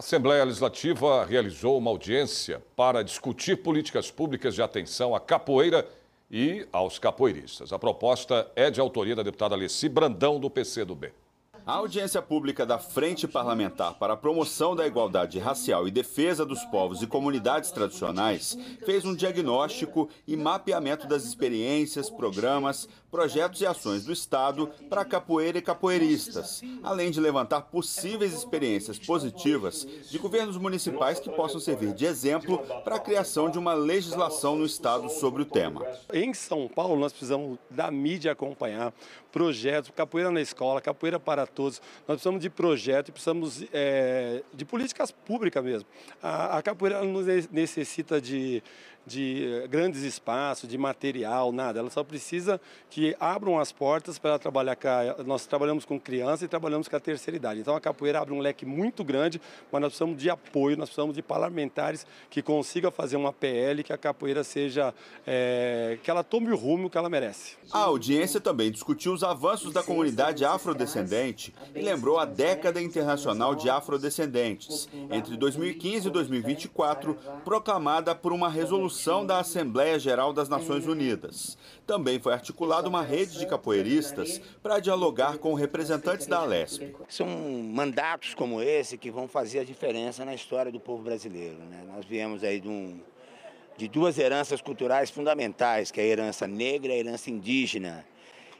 A Assembleia Legislativa realizou uma audiência para discutir políticas públicas de atenção à capoeira e aos capoeiristas. A proposta é de autoria da deputada Alessi Brandão, do PCdoB. A audiência pública da Frente Parlamentar para a Promoção da Igualdade Racial e Defesa dos Povos e Comunidades Tradicionais fez um diagnóstico e mapeamento das experiências, programas, projetos e ações do Estado para capoeira e capoeiristas, além de levantar possíveis experiências positivas de governos municipais que possam servir de exemplo para a criação de uma legislação no Estado sobre o tema. Em São Paulo, nós precisamos da mídia acompanhar projetos, capoeira na escola, capoeira para todos. Nós precisamos de projeto e precisamos é, de políticas públicas mesmo. A, a capoeira necessita de, de eh, grandes espaços, de material, nada. Ela só precisa que abram as portas para trabalhar com Nós trabalhamos com criança e trabalhamos com a terceira idade. Então a capoeira abre um leque muito grande, mas nós precisamos de apoio, nós precisamos de parlamentares que consigam fazer uma PL que a capoeira seja. É, que ela tome o rumo que ela merece. A audiência também discutiu os avanços da comunidade afrodescendente e lembrou a década internacional de afrodescendentes, entre 2015 e 2024, proclamada por uma resolução da Assembleia Geral das Nações Unidas. Também foi articulada uma rede de capoeiristas para dialogar com representantes da Alesp. São mandatos como esse que vão fazer a diferença na história do povo brasileiro. Né? Nós viemos aí de, um, de duas heranças culturais fundamentais, que é a herança negra e a herança indígena.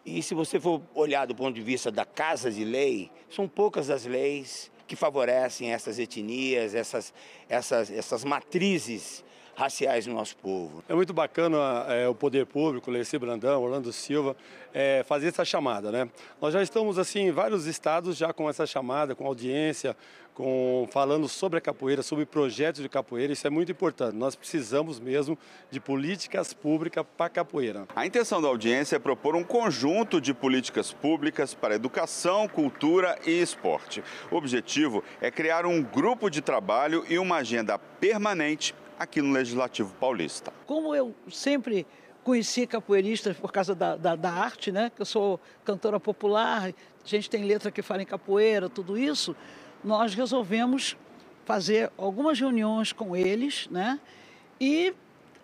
E se você for olhar do ponto de vista da casa de lei, são poucas as leis que favorecem essas etnias, essas, essas, essas matrizes raciais no nosso povo. É muito bacana é, o poder público, Leci Brandão, Orlando Silva, é, fazer essa chamada. Né? Nós já estamos assim, em vários estados já com essa chamada, com audiência, com, falando sobre a capoeira, sobre projetos de capoeira, isso é muito importante. Nós precisamos mesmo de políticas públicas para a capoeira. A intenção da audiência é propor um conjunto de políticas públicas para educação, cultura e esporte. O objetivo é criar um grupo de trabalho e uma agenda permanente aqui no Legislativo Paulista. Como eu sempre conheci capoeiristas por causa da, da, da arte, né? Que eu sou cantora popular, a gente tem letra que fala em capoeira, tudo isso. Nós resolvemos fazer algumas reuniões com eles, né? E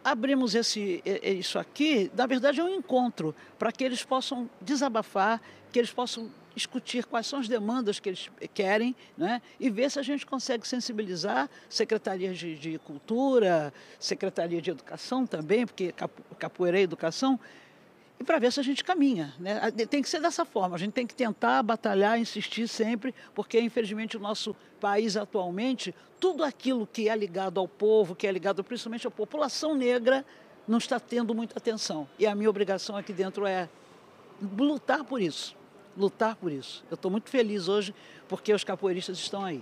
abrimos esse, isso aqui, na verdade é um encontro, para que eles possam desabafar, que eles possam discutir quais são as demandas que eles querem né? e ver se a gente consegue sensibilizar secretarias de, de Cultura, Secretaria de Educação também, porque capoeira é educação, e para ver se a gente caminha. Né? Tem que ser dessa forma, a gente tem que tentar batalhar, insistir sempre, porque infelizmente o nosso país atualmente, tudo aquilo que é ligado ao povo, que é ligado principalmente à população negra, não está tendo muita atenção. E a minha obrigação aqui dentro é lutar por isso. Lutar por isso. Eu estou muito feliz hoje porque os capoeiristas estão aí.